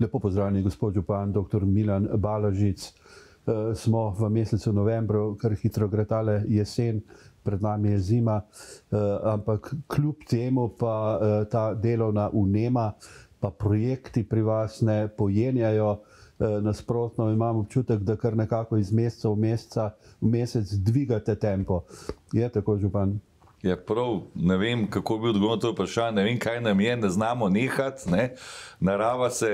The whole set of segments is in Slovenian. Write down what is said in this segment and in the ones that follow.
Lepo pozdravljeni, gospod Župan, dr. Milan Balažic. Eh, smo v mesecu novembru, kar hitro gre tale jesen, pred nami je zima, eh, ampak kljub temu pa eh, ta delovna unema, pa projekti pri vas ne pojenjajo. Nasprotno imam občutek, da kar nekako iz meseca v meseca v mesec dvigate tempo. Je tako, Župan? Ja, prav, ne vem, kako bi odgovoril to vprašanje, ne vem, kaj nam je, ne znamo nehati, ne? narava se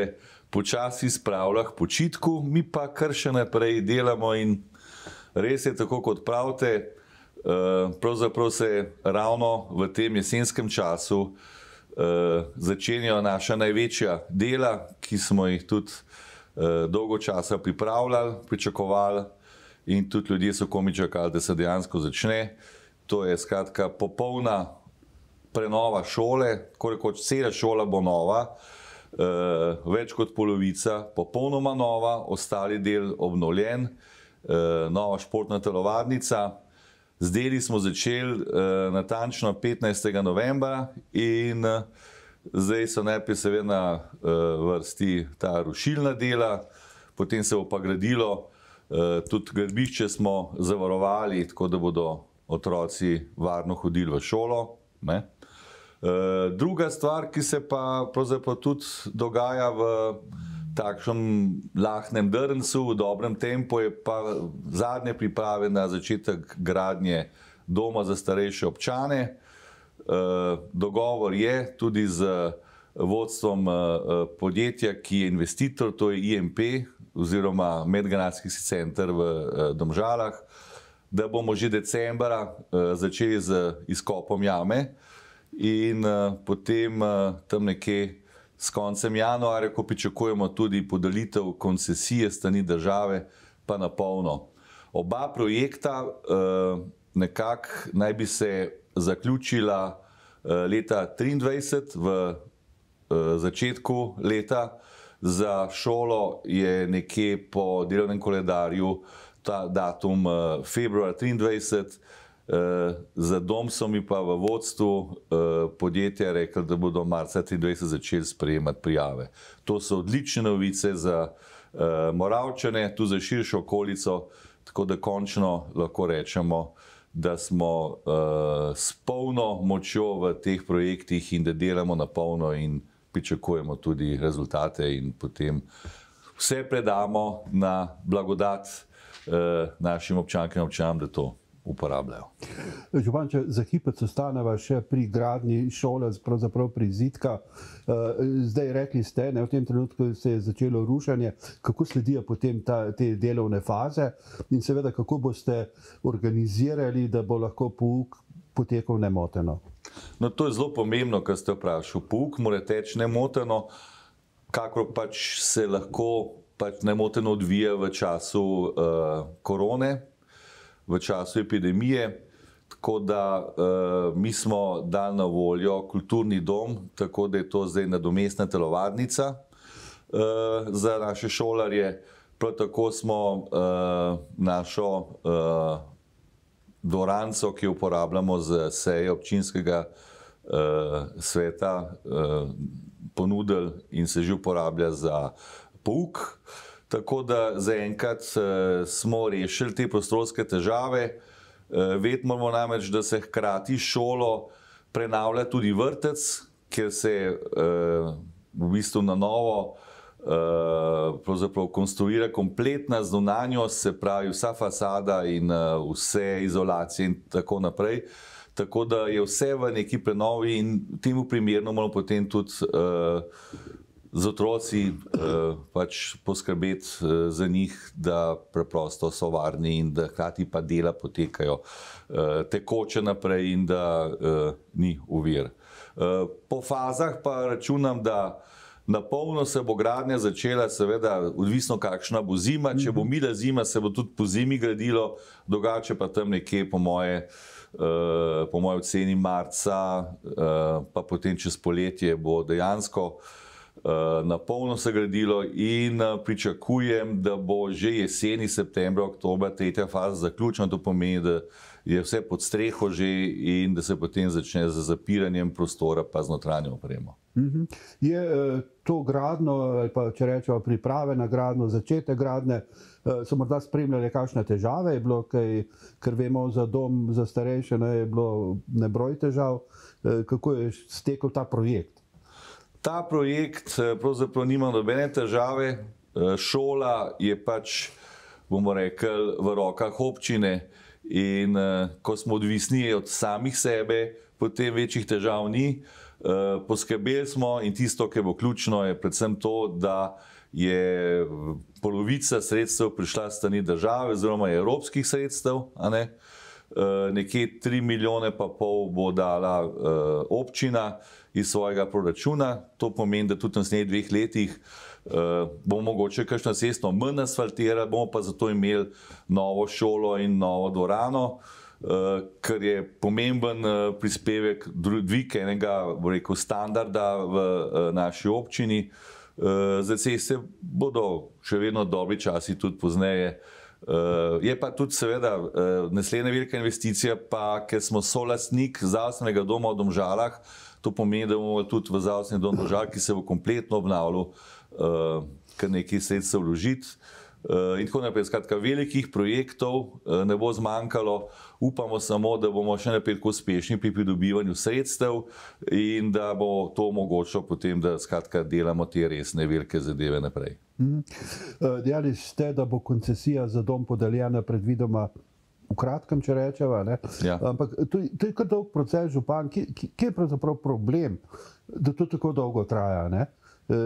počasi spravlja k počitku, mi pa kar še naprej delamo in res je tako, kot pravite. Eh, pravzaprav se ravno v tem jesenskem času eh, začenjajo naša največja dela, ki smo jih tudi eh, dolgo časa pripravljali, pričakovali, in tudi ljudje so komi čakali, da se dejansko začne. To je skratka popolna prenova šole, tako rekoč, cela šola bo nova uh, več kot polovica, popolnoma nova, ostali del obnovljen, uh, nova športna telovadnica. Z deli smo začeli uh, natančno 15. novembra in uh, zdaj so najprej seveda uh, vrsti ta rušilna dela, potem se bo pa gradilo, uh, tudi gradbišče smo zavarovali, tako da bodo otroci varno hodili v šolo. Uh, Eh, druga stvar, ki se pa tudi dogaja v takšnem lahkem drncu, v dobrem tempu, je pa zadnje priprave na začetek gradnje doma za starejše občane. E, dogovor je tudi z vodstvom e, podjetja, ki je investitor, to je IMP oziroma Medgenacijski center v e, Domžalah, da bomo že decembra e, začeli z izkopom jame. E, in uh, potem uh, tam nekje s koncem januarja, ko pričakujemo tudi podelitev koncesije strani države, pa na polno. Oba projekta uh, nekako naj bi se zaključila uh, leta 2023, v uh, začetku leta. Za šolo je nekje po delovnem koledarju ta datum, februar 2023, Uh, za dom so mi pa v vodstvu uh, podjetja rekli, da bodo marca 2023 začeli sprejemati prijave. To so odlične novice za uh, moravčane, tudi za širšo okolico, tako da končno lahko rečemo, da smo uh, s polno močjo v teh projektih in da delamo na polno in pričakujemo tudi rezultate in potem vse predamo na blagodat uh, našim občankam in občanom, da to uporabljajo. Eh, Župan, če za hipec ostaneva še pri gradni šole, pravzaprav pri zidka, eh, zdaj rekli ste, ne, v tem trenutku se je začelo rušanje, kako sledijo potem ta, te delovne faze in seveda kako boste organizirali, da bo lahko pouk potekal nemoteno? No, to je zelo pomembno, kar ste vprašali. Pouk mora teči nemoteno, kako pač se lahko pač nemoteno odvija v času uh, korone v času epidemije. Tako da uh, mi smo dali na voljo kulturni dom, tako da je to zdaj nadomestna telovadnica uh, za naše šolarje. Prav tako smo uh, našo uh, dvorano, ki jo uporabljamo za seje občinskega uh, sveta, uh, ponudili in se že uporablja za pouk. Uh, Tako da zaenkrat eh, smo rešili te prostorske težave. Eh, Vedmo namreč, da se hkrati šolo prenavlja tudi vrtec, kjer se eh, v bistvu na novo konstruira kompletna zunanjost, se pravi vsa fasada in vse izolacije in tako naprej. Tako da je vse v neki prenovi in temu primerno moramo potem tudi vrtec, z otroci eh, pač poskrbeti eh, za njih, da preprosto so varni in da hkrati pa dela potekajo eh, tekoče naprej in da eh, ni uvir. Eh, po fazah pa računam, da. Na polno se bo gradnja začela, seveda, odvisno kakšna bo zima. Če bo mhm. mila zima, se bo tudi po zimi gradilo, drugače pa tam nekje, po moje, uh, po moje oceni, marca, uh, pa potem čez poletje bo dejansko uh, Eh, na polno se gradilo in eh, pričakujem, da bo že jeseni, septembra, oktober, tretja faza zaključena. To pomeni, da je vse pod streho že in da se potem začne z zapiranjem prostora, pa znotraj opremo. Mhm. Je eh, to gradno, pa, če rečemo, priprave na gradno, začetek gradnje, so morda spremljali, kakšne težave je bilo, kaj, ker vemo za dom, za starejše, ne, je bilo nebroj težav, kako je stekel ta projekt ta projekt eh, pravzaprav nima nobene težave, eh, šola je pač, bomo rekli, v rokah občine. In eh, ko smo odvisni od samih sebe, potem večjih težav ni. Poskrbeli smo in tisto, kar bo ključno, je predvsem to, da je polovica sredstev prišla strani države, oziroma evropskih sredstev. Ne? Nekje 3 milijone pa pol bo dala občina, iz svojega proračuna. To pomeni, da tudi v naslednjih dveh letih uh, eh, bomo mogoče kakšno cesto manj asfaltirali, bomo pa zato imeli novo šolo in novo dvorano, uh, kar je pomemben uh, prispevek dviga enega rekel, standarda v uh, naši občini. Uh, za ceste bodo še vedno dobri časi, tudi pozneje. Uh, je pa tudi, seveda, uh, naslednja velika investicija, pa ker smo soulasnik zdravstvenega doma v Domžalah, uh, To pomeni, da bomo tudi v zdravstveni dom Žal, ki se bo kompletno obnavljal, uh, kar nekaj sredstev vložiti. Uh, in tako naprej, skratka, velikih projektov uh, ne bo zmanjkalo, upamo samo, da bomo še naprej tako uspešni pri pridobivanju sredstev in da bo to omogočilo potem, da skratka, delamo te resne velike zadeve naprej. Mm. Uh, Dejali ste, da bo koncesija za dom podeljena predvidoma v kratkem, če rečemo. Ja. Ampak to, to je kar dolg proces, župan, ki, ki, ki je pravzaprav problem, da to tako dolgo traja. E,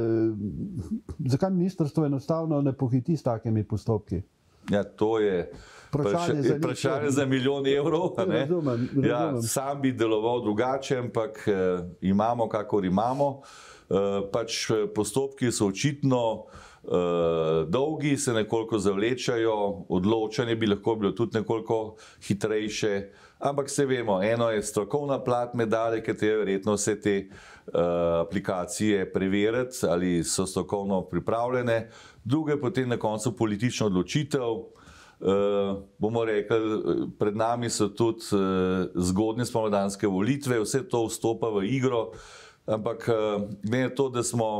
zakaj ministrstvo enostavno ne pohiti s takimi postopki? Ja, to je vprašanje za milijon evrov. Razumem, ja, razumem. Sam bi deloval drugače, ampak eh, imamo, kakor imamo. Eh, pač e, postopki so očitno eh, Eh, dolgi, se nekoliko zavlečajo, odločanje bi lahko bilo tudi nekoliko hitrejše. Ampak se vemo, eno je strokovna plat medalje, ki je verjetno vse te uh, aplikacije preveriti, ali so strokovno pripravljene, druga je potem na koncu politična odločitev. Uh, bomo rekli, pred nami so tudi uh, zgodne spomladanske volitve, vse to vstopa v igro. Ampak uh, ne je to, da smo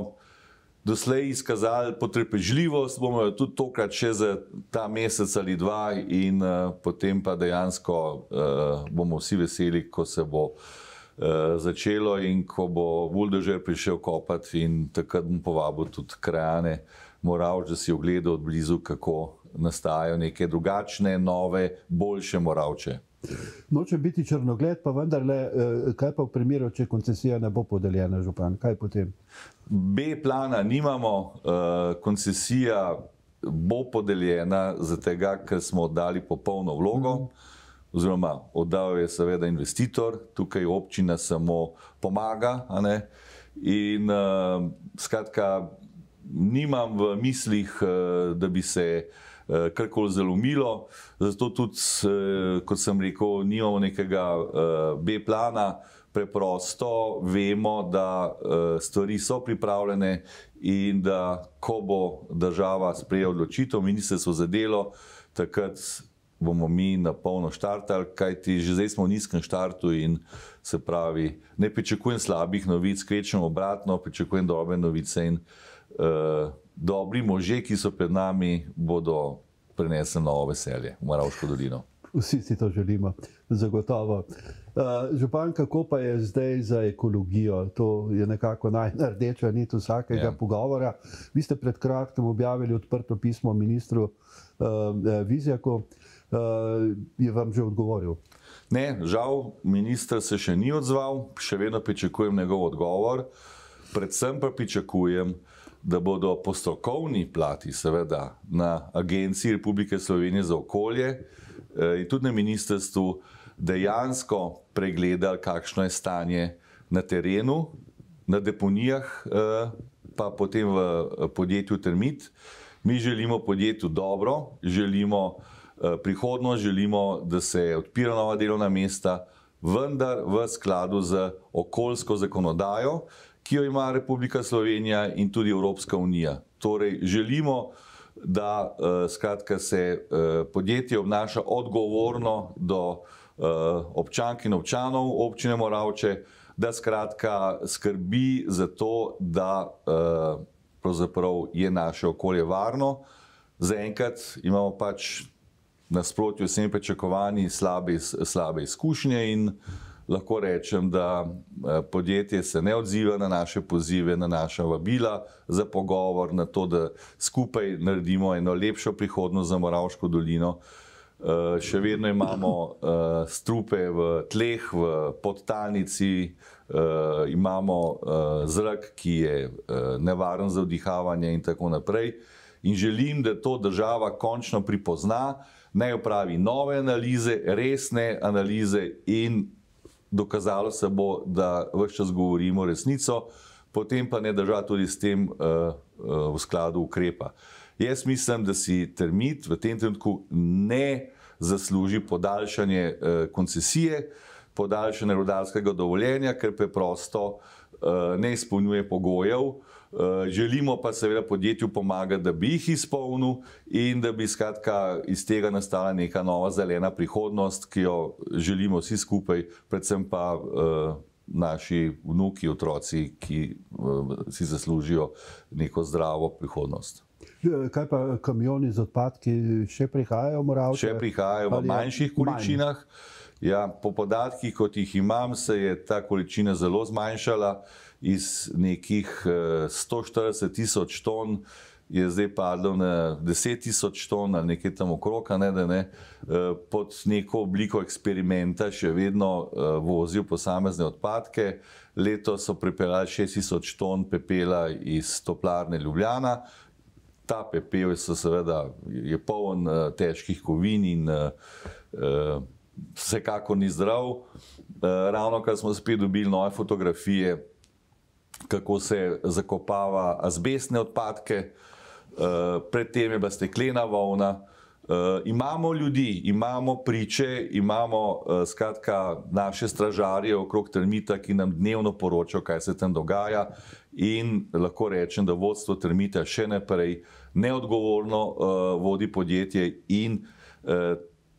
doslej izkazali potrpežljivost, bomo jo tudi tokrat še za ta mesec ali dva, in uh, potem pa dejansko uh, bomo vsi veseli, ko se bo uh, začelo in ko bo Vuldožer prišel kopati in takrat bom povabil tudi krajane, moral, da si ogledal od blizu, kako nastajajo neke drugačne, nove, boljše moravče. Noče biti črnogled, pa vendar, le, eh, kaj pa v primeru, če koncesija ne bo podeljena, župan, kaj potem? B plana nimamo, eh, koncesija bo podeljena, zato ker smo oddali popolno vlogo. Oziroma, oddal je seveda investitor, tukaj občina samo pomaga. In uh, skratka, nimam v mislih, uh, da bi se uh, Eh, karkoli zalomilo. Zato tudi, eh, kot sem rekel, nimamo nekega eh, B-plana, preprosto vemo, da stvari so pripravljene in da ko bo država sprejela odločitev, ministrstvo za delo, takrat bomo mi na polno štartali, kajti že zdaj smo v nizkem štartu in se pravi, ne pričakujem slabih novic, krečem obratno, pričakujem dobre novice in uh, dobri možje, ki so pred nami, bodo prinesli novo veselje v Moravsko dolino. Vsi si to želimo, zagotovo. Eh, župan, kako pa je zdaj za ekologijo? To je nekako najrdeča nit vsakega ja. pogovora. Vi ste pred kratkim objavili odprto pismo ministru eh, eh Vizjaku, eh, je vam že odgovoril? Ne, žal, minister se še ni odzval, še vedno pričakujem njegov odgovor. Predvsem pa pričakujem, da da bodo po strokovni plati, seveda na Agenciji Republike Slovenije za okolje eh, in tudi na ministrstvu, dejansko pregledali, kakšno je stanje na terenu, na deponijah, eh, pa potem v eh, podjetju Termit. Mi želimo podjetju dobro, želimo prihodnost, želimo, da se odpira nova delovna mesta, vendar v skladu z okoljsko zakonodajo, ki jo ima Republika Slovenija in tudi Evropska unija. Torej, želimo, da uh, skratka, se uh, podjetje obnaša odgovorno do uh, občank in občanov občine Moravče, da skratka skrbi za to, da uh, je naše okolje varno. Zaenkrat imamo pač nasprotju vsem pričakovanjem slabe, slabe izkušnje in uh, lahko rečem, da eh, podjetje se ne odziva na naše pozive, na naša vabila za pogovor, na to, da skupaj naredimo eno lepšo prihodnost za Moravsko dolino. Eh, še vedno imamo eh, strupe v tleh, v podtalnici, imamo zrak, ki je nevaren za vdihavanje in tako naprej. In želim, da to država končno pripozna, naj opravi nove analize, resne analize in dokazalo se bo, da vse čas govorimo resnico, potem pa ne držati tudi s tem eh, eh, v skladu ukrepa. Jaz mislim, da si termit v tem trenutku ne zasluži podaljšanje eh, koncesije, podaljšanje rodarskega dovoljenja, ker preprosto ne izpolnjuje pogojev. Eh, želimo pa seveda podjetju pomagati, da bi jih izpolnil in da bi skratka, iz tega nastala neka nova zelena prihodnost, ki jo želimo vsi skupaj, predvsem pa uh, naši vnuki, otroci, ki uh, si zaslužijo neko zdravo prihodnost. Ja, kaj pa kamioni z odpadki, še prihajajo, moramo reči? Še prihajajo v manjših količinah. Manj. Ja, po podatkih, kot jih imam, se je ta količina zelo zmanjšala. Uh, iz nekih 140 eh, tisoč ton. Je zdaj padlo na 10.000 ton ali nekaj tam okrog, ne, ne, eh, pod neko obliko eksperimenta, še vedno eh, vozijo posamezne odpadke. Leto so pripeljali 6.000 ton pepela iz toplarne Ljubljana. Ta pepel je seveda je poln težkih kovin in vsekako ni zdrav. Ravno kar smo spet dobili nove fotografije kako se zakopava azbestne odpadke, eh, predtem je bila steklena volna. Eh, imamo ljudi, imamo priče, imamo eh, skratka, naše stražarje okrog termita, ki nam dnevno poročajo, kaj se tam dogaja. In lahko rečem, da vodstvo termita še naprej neodgovorno vodi podjetje in.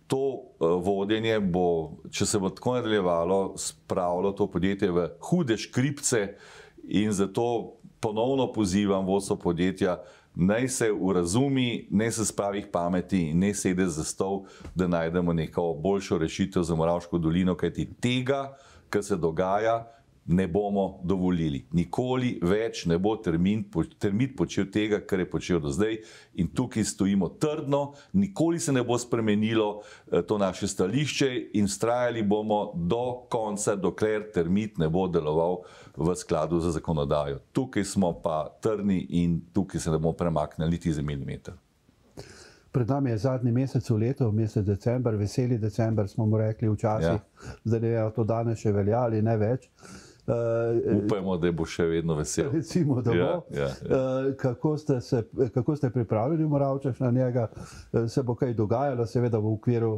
To vodenje bo, če se bo tako nadaljevalo, spravilo to podjetje v hude škripce, uh, In zato ponovno pozivam vodstvo podjetja, naj se urazumi, naj se spravi pameti in naj sede za stol, da najdemo neko boljšo rešitev za Moravsko dolino, kajti tega, kar se dogaja, ne bomo dovolili. Nikoli več ne bo termin, termin počel tega, kar je počel do zdaj, in tukaj stojimo trdno, nikoli se ne bo spremenilo eh, to naše stališče in trajali bomo do konca, dokler termin ne bo deloval v skladu z zakonodajo. Tukaj smo pa trdni in tukaj se ne bomo premaknili niti za milimeter. Pred nami je zadnji mesec v letu, mesec decembr, veseli decembr, smo mu rekli včasih, ja. zdaj je to danes še veljalo, ne več. Uh, Eh, Upamo, da bo še vedno vesel. Recimo, da ja, bo. Ja, ja, ja. Kako, ste se, kako ste pripravili Moravčeš na njega, eh, se bo kaj dogajalo, seveda v okviru.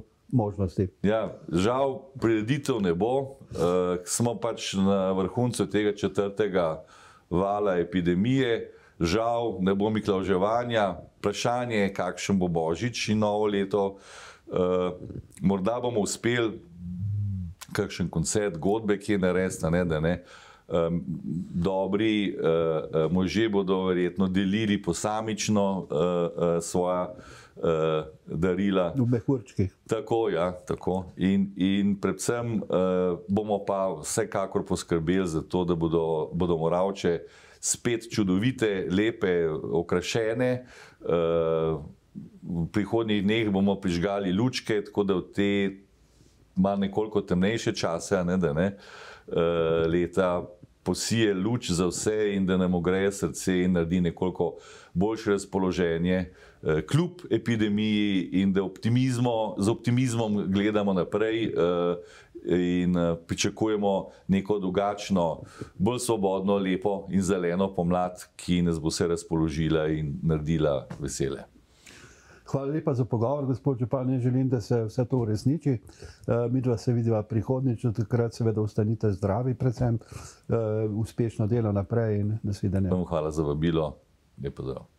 Ja, žal, preditev ne bo, uh, smo pač na vrhuncu tega četrtega vala epidemije, žal, ne bo miklaževanja, vprašanje je, kakšen bo božič in novo leto. Uh, morda bomo uspeli kakšen koncert, zgodbe, ki je narejena, ne da ne. Um, dobri uh, možje bodo verjetno delili posamično uh, eh, uh, svoje uh, darila. V mehurčki. Tako, ja, tako. In, in predvsem uh, bomo pa vsekakor poskrbeli za to, da bodo, bodo moravče spet čudovite, lepe, okrašene. Uh, v prihodnjih dneh bomo prižgali lučke, tako da v te ima nekoliko temnejše čase, ne, da ne eh, leta posije luč za vse in da nam ogreje srce in naredi nekoliko boljše razpoloženje. Eh, kljub epidemiji in da optimizmo, z optimizmom gledamo naprej eh, in pričakujemo neko drugačno, bolj svobodno, lepo in zeleno pomlad, ki nas bo vse razpoložila in naredila vesele. Hvala lepa za pogovor, gospod Čepan. Ja želim, da se vse to uresniči. Eh, Mi dva se vidiva prihodnič, od takrat seveda ostanite zdravi predvsem. Eh, uspešno delo naprej in nasvidenje. Hvala za vabilo. Lepo zdrav.